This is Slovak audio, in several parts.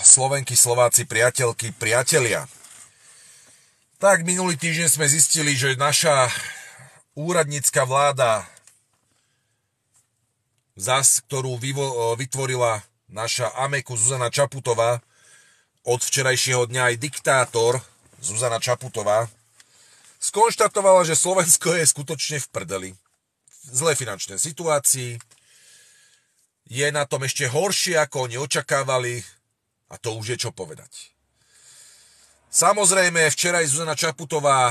Slovenky, Slováci, priateľky, priatelia. Tak minulý týždeň sme zistili, že naša úradnícka vláda, zas, ktorú vyvo- e, vytvorila naša Ameku Zuzana Čaputová, od včerajšieho dňa aj diktátor Zuzana Čaputová, skonštatovala, že Slovensko je skutočne v prdeli. V zle finančnej situácii, je na tom ešte horšie, ako oni očakávali, a to už je čo povedať. Samozrejme, včera aj Zuzana Čaputová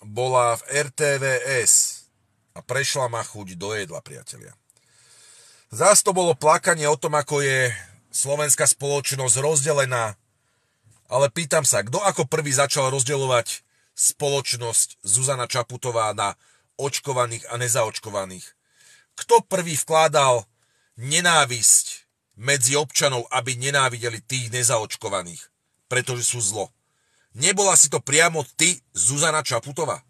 bola v RTVS a prešla ma chuť do jedla, priatelia. Zás to bolo plakanie o tom, ako je slovenská spoločnosť rozdelená, ale pýtam sa, kto ako prvý začal rozdeľovať spoločnosť Zuzana Čaputová na očkovaných a nezaočkovaných? Kto prvý vkládal nenávisť medzi občanov, aby nenávideli tých nezaočkovaných, pretože sú zlo. Nebola si to priamo ty, Zuzana Čaputová?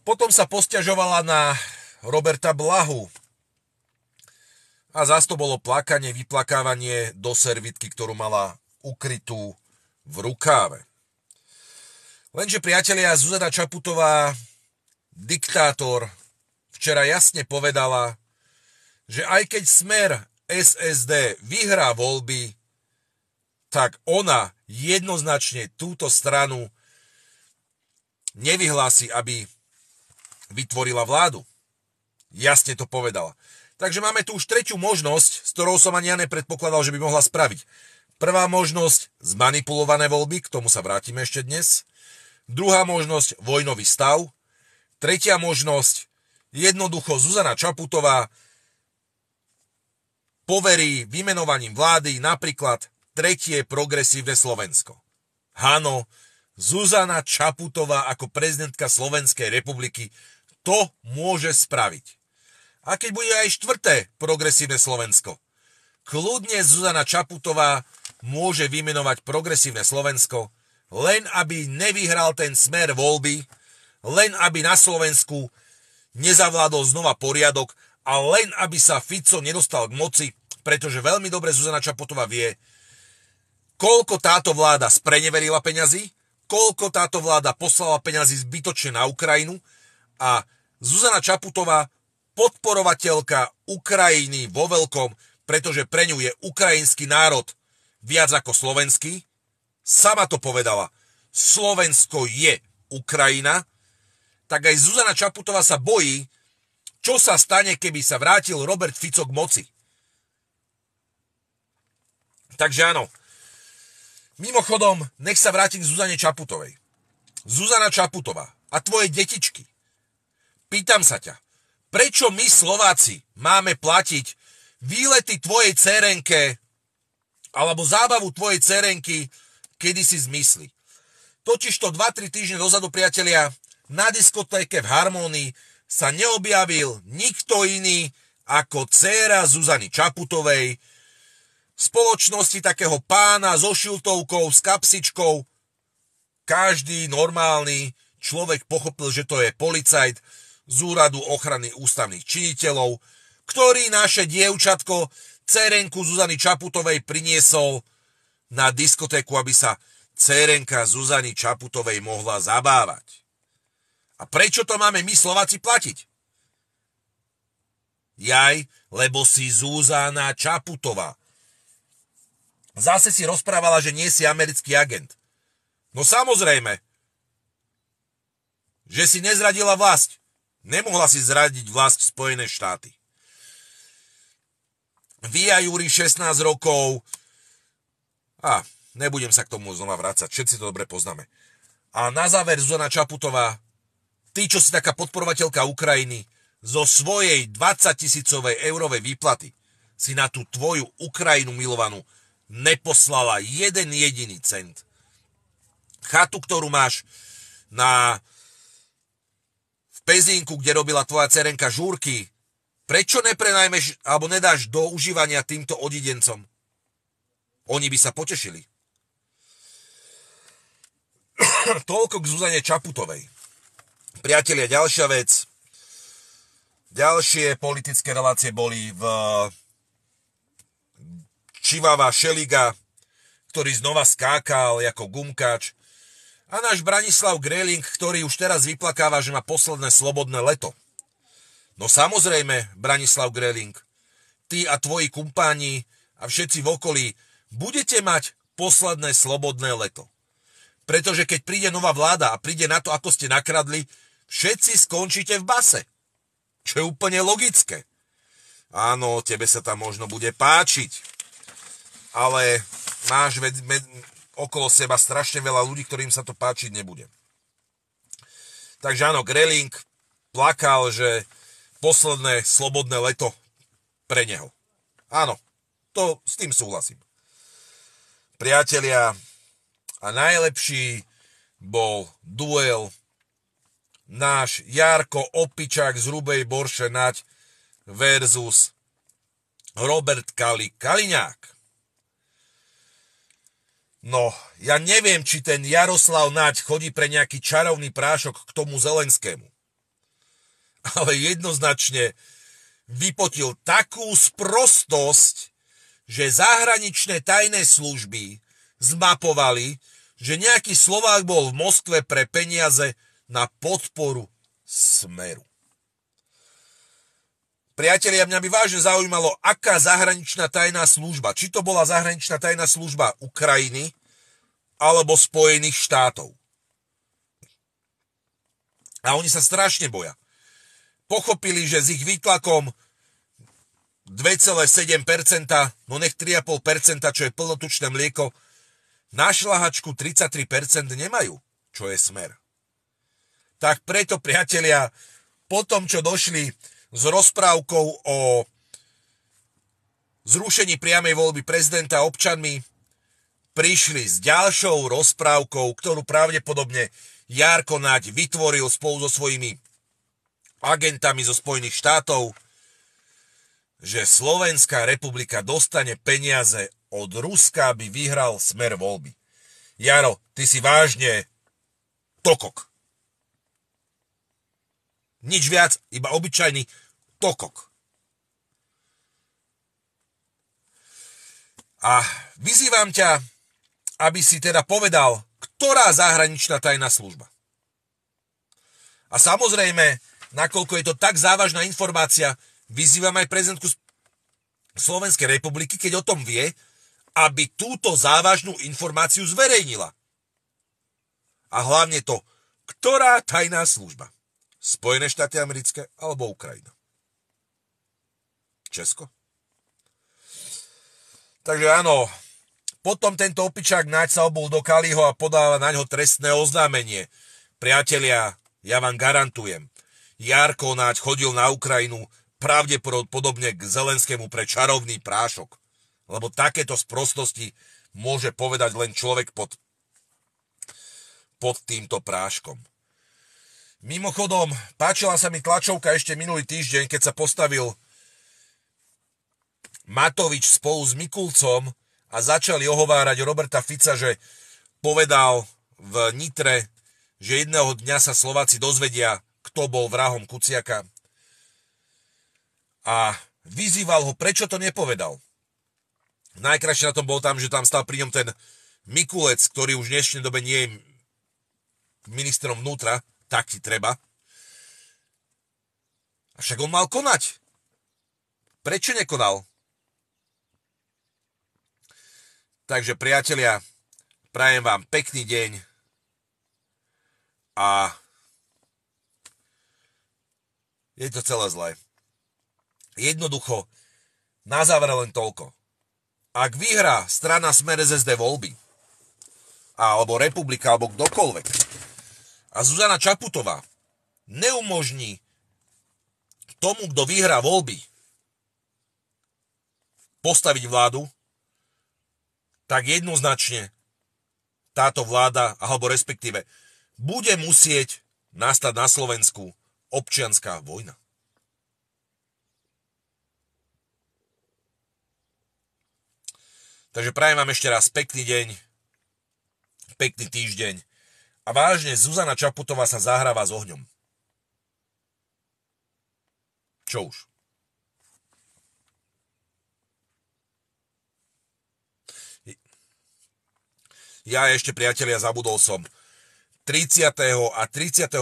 Potom sa postiažovala na Roberta Blahu. A zás to bolo plakanie, vyplakávanie do servitky, ktorú mala ukrytú v rukáve. Lenže priatelia, Zuzana Čaputová, diktátor, včera jasne povedala, že aj keď Smer SSD vyhrá voľby, tak ona jednoznačne túto stranu nevyhlási, aby vytvorila vládu. Jasne to povedala. Takže máme tu už tretiu možnosť, s ktorou som ani ja nepredpokladal, že by mohla spraviť. Prvá možnosť, zmanipulované voľby, k tomu sa vrátime ešte dnes. Druhá možnosť, vojnový stav. Tretia možnosť, jednoducho Zuzana Čaputová poverí vymenovaním vlády napríklad tretie progresívne Slovensko. Hano, Zuzana Čaputová ako prezidentka Slovenskej republiky to môže spraviť. A keď bude aj štvrté progresívne Slovensko, kľudne Zuzana Čaputová môže vymenovať progresívne Slovensko, len aby nevyhral ten smer voľby, len aby na Slovensku nezavládol znova poriadok a len aby sa Fico nedostal k moci pretože veľmi dobre Zuzana Čapotová vie, koľko táto vláda spreneverila peňazí, koľko táto vláda poslala peňazí zbytočne na Ukrajinu a Zuzana Čaputová, podporovateľka Ukrajiny vo veľkom, pretože pre ňu je ukrajinský národ viac ako slovenský, sama to povedala. Slovensko je Ukrajina, tak aj Zuzana Čaputová sa bojí, čo sa stane, keby sa vrátil Robert Fico k moci. Takže áno. Mimochodom, nech sa vrátim k Zuzane Čaputovej. Zuzana Čaputová a tvoje detičky. Pýtam sa ťa, prečo my Slováci máme platiť výlety tvojej cerenke alebo zábavu tvojej cerenky kedy si zmysli. Totižto 2-3 týždne dozadu, priatelia, na diskotéke v Harmónii sa neobjavil nikto iný ako dcéra Zuzany Čaputovej, spoločnosti takého pána so šiltovkou, s kapsičkou. Každý normálny človek pochopil, že to je policajt z úradu ochrany ústavných činiteľov, ktorý naše dievčatko, cerenku Zuzany Čaputovej priniesol na diskotéku, aby sa cerenka Zuzany Čaputovej mohla zabávať. A prečo to máme my Slováci platiť? Jaj, lebo si Zuzana Čaputová Zase si rozprávala, že nie si americký agent. No samozrejme, že si nezradila vlast. Nemohla si zradiť vlast Spojené štáty. Via Júri 16 rokov. A nebudem sa k tomu znova vrácať, všetci to dobre poznáme. A na záver Zuzana Čaputová, ty, čo si taká podporovateľka Ukrajiny, zo svojej 20 tisícovej eurovej výplaty si na tú tvoju Ukrajinu milovanú neposlala jeden jediný cent. Chatu, ktorú máš na v Pezinku, kde robila tvoja cerenka žúrky, prečo neprenajmeš alebo nedáš do užívania týmto odidencom? Oni by sa potešili. Toľko k Zuzane Čaputovej. Priatelia, ďalšia vec. Ďalšie politické relácie boli v Čivava Šeliga, ktorý znova skákal ako gumkač, a náš Branislav Greling, ktorý už teraz vyplakáva, že má posledné slobodné leto. No samozrejme, Branislav Greling, ty a tvoji kumpáni a všetci v okolí budete mať posledné slobodné leto. Pretože keď príde nová vláda a príde na to, ako ste nakradli, všetci skončíte v base. Čo je úplne logické. Áno, tebe sa tam možno bude páčiť ale máš ved, med, okolo seba strašne veľa ľudí, ktorým sa to páčiť nebude. Takže áno, Greling plakal, že posledné slobodné leto pre neho. Áno, to s tým súhlasím. Priatelia, a najlepší bol duel náš Jarko Opičák z Rubej Borše Naď versus Robert Kali Kaliňák. No, ja neviem, či ten Jaroslav Naď chodí pre nejaký čarovný prášok k tomu Zelenskému. Ale jednoznačne vypotil takú sprostosť, že zahraničné tajné služby zmapovali, že nejaký Slovák bol v Moskve pre peniaze na podporu smeru. Priatelia, mňa by vážne zaujímalo, aká zahraničná tajná služba, či to bola zahraničná tajná služba Ukrajiny alebo Spojených štátov. A oni sa strašne boja. Pochopili, že s ich výtlakom 2,7%, no nech 3,5%, čo je plnotučné mlieko, na šlahačku 33% nemajú, čo je smer. Tak preto, priatelia, po tom, čo došli s rozprávkou o zrušení priamej voľby prezidenta občanmi prišli s ďalšou rozprávkou, ktorú pravdepodobne Jarko Naď vytvoril spolu so svojimi agentami zo Spojených štátov, že Slovenská republika dostane peniaze od Ruska, aby vyhral smer voľby. Jaro, ty si vážne tokok. Nič viac, iba obyčajný tokok. A vyzývam ťa, aby si teda povedal, ktorá zahraničná tajná služba. A samozrejme, nakoľko je to tak závažná informácia, vyzývam aj prezidentku Slovenskej republiky, keď o tom vie, aby túto závažnú informáciu zverejnila. A hlavne to, ktorá tajná služba? Spojené štáty americké alebo Ukrajina? Česko. Takže áno, potom tento opičák náď sa obul do Kaliho a podáva na ňo trestné oznámenie. Priatelia, ja vám garantujem, Jarko Náď chodil na Ukrajinu pravdepodobne k Zelenskému pre čarovný prášok. Lebo takéto sprostosti môže povedať len človek pod, pod týmto práškom. Mimochodom, páčila sa mi tlačovka ešte minulý týždeň, keď sa postavil Matovič spolu s Mikulcom a začali ohovárať Roberta Fica, že povedal v Nitre, že jedného dňa sa Slováci dozvedia, kto bol vrahom Kuciaka. A vyzýval ho, prečo to nepovedal. Najkrajšie na tom bol tam, že tam stal pri ňom ten Mikulec, ktorý už v dnešnej dobe nie je ministrom vnútra, tak si treba. A však on mal konať. Prečo nekonal? Takže priatelia, prajem vám pekný deň a je to celé zlé. Jednoducho, na záver len toľko. Ak vyhrá strana Smer SSD voľby, alebo republika, alebo kdokoľvek, a Zuzana Čaputová neumožní tomu, kto vyhrá voľby, postaviť vládu, tak jednoznačne táto vláda, alebo respektíve, bude musieť nastať na Slovensku občianská vojna. Takže prajem vám ešte raz pekný deň, pekný týždeň a vážne Zuzana Čaputová sa zahráva s ohňom. Čo už? Ja ešte, priatelia, zabudol som. 30. a 31.5.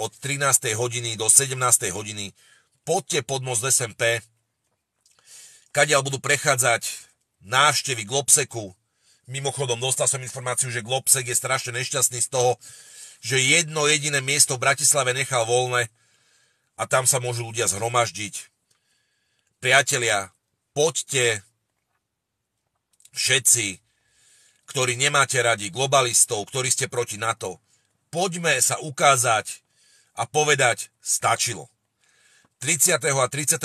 od 13. hodiny do 17. hodiny poďte pod most SMP, kadiaľ budú prechádzať návštevy Globseku. Mimochodom, dostal som informáciu, že Globsek je strašne nešťastný z toho, že jedno jediné miesto v Bratislave nechal voľné a tam sa môžu ľudia zhromaždiť. Priatelia, poďte všetci ktorí nemáte radi, globalistov, ktorí ste proti NATO. Poďme sa ukázať a povedať, stačilo. 30. a 31.5.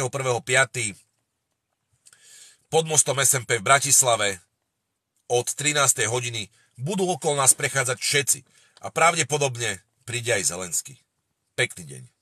pod mostom SMP v Bratislave od 13. hodiny budú okolo nás prechádzať všetci a pravdepodobne príde aj Zelensky. Pekný deň.